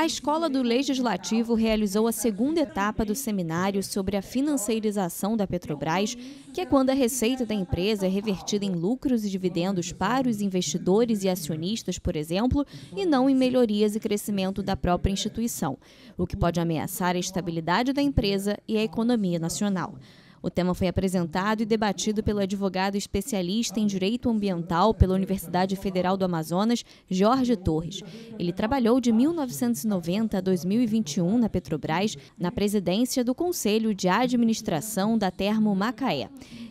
a Escola do Legislativo realizou a segunda etapa do seminário sobre a financiarização da Petrobras, que é quando a receita da empresa é revertida em lucros e dividendos para os investidores e acionistas, por exemplo, e não em melhorias e crescimento da própria instituição, o que pode ameaçar a estabilidade da empresa e a economia nacional. O tema foi apresentado e debatido pelo advogado especialista em direito ambiental pela Universidade Federal do Amazonas, Jorge Torres. Ele trabalhou de 1990 a 2021 na Petrobras, na presidência do Conselho de Administração da Termo Macaé.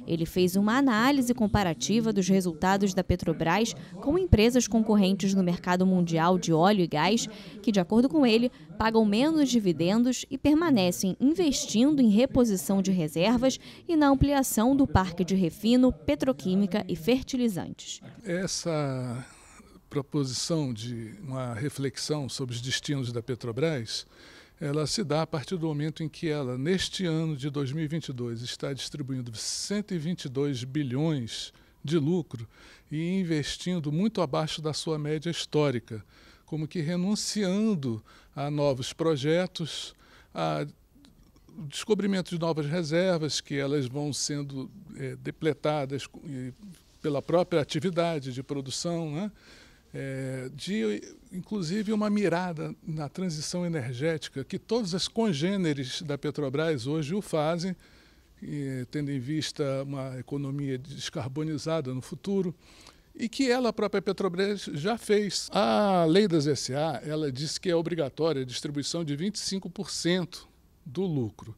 Ele fez uma análise comparativa dos resultados da Petrobras com empresas concorrentes no mercado mundial de óleo e gás, que, de acordo com ele, pagam menos dividendos e permanecem investindo em reposição de reservas e na ampliação do parque de refino, petroquímica e fertilizantes. Essa proposição de uma reflexão sobre os destinos da Petrobras ela se dá a partir do momento em que ela, neste ano de 2022, está distribuindo 122 bilhões de lucro e investindo muito abaixo da sua média histórica, como que renunciando a novos projetos, a descobrimento de novas reservas que elas vão sendo é, depletadas eh, pela própria atividade de produção, né? é, de inclusive uma mirada na transição energética, que todas as congêneres da Petrobras hoje o fazem, e, tendo em vista uma economia descarbonizada no futuro, e que ela a própria Petrobras já fez. A lei das SA, ela diz que é obrigatória a distribuição de 25% do lucro.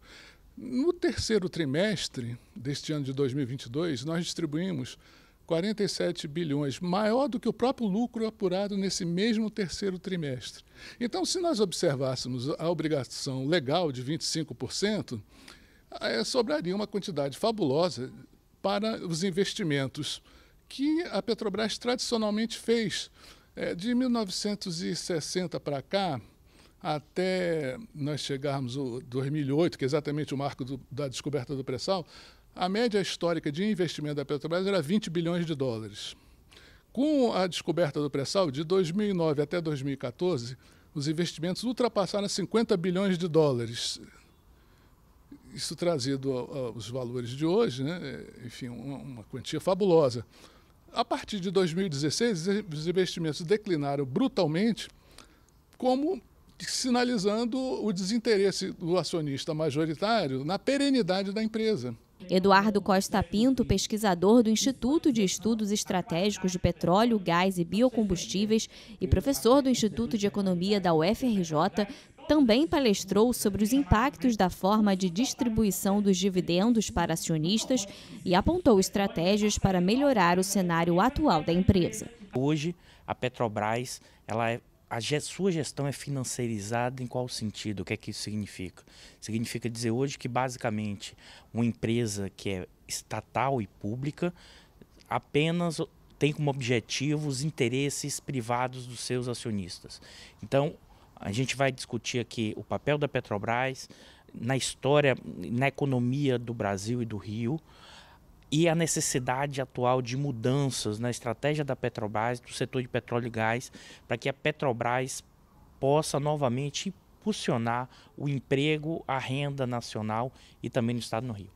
No terceiro trimestre deste ano de 2022, nós distribuímos 47 bilhões, maior do que o próprio lucro apurado nesse mesmo terceiro trimestre. Então, se nós observássemos a obrigação legal de 25%, eh, sobraria uma quantidade fabulosa para os investimentos que a Petrobras tradicionalmente fez. Eh, de 1960 para cá, até nós chegarmos ao 2008, que é exatamente o marco do, da descoberta do pré-sal, a média histórica de investimento da Petrobras era 20 bilhões de dólares. Com a descoberta do pré-sal, de 2009 até 2014, os investimentos ultrapassaram 50 bilhões de dólares. Isso trazido aos valores de hoje, né? É, enfim, uma quantia fabulosa. A partir de 2016, os investimentos declinaram brutalmente, como sinalizando o desinteresse do acionista majoritário na perenidade da empresa. Eduardo Costa Pinto, pesquisador do Instituto de Estudos Estratégicos de Petróleo, Gás e Biocombustíveis e professor do Instituto de Economia da UFRJ, também palestrou sobre os impactos da forma de distribuição dos dividendos para acionistas e apontou estratégias para melhorar o cenário atual da empresa. Hoje, a Petrobras ela é a sua gestão é financeirizada em qual sentido? O que é que isso significa? Significa dizer hoje que, basicamente, uma empresa que é estatal e pública apenas tem como objetivo os interesses privados dos seus acionistas. Então, a gente vai discutir aqui o papel da Petrobras na história, na economia do Brasil e do Rio e a necessidade atual de mudanças na estratégia da Petrobras, do setor de petróleo e gás, para que a Petrobras possa novamente impulsionar o emprego, a renda nacional e também no estado do Rio.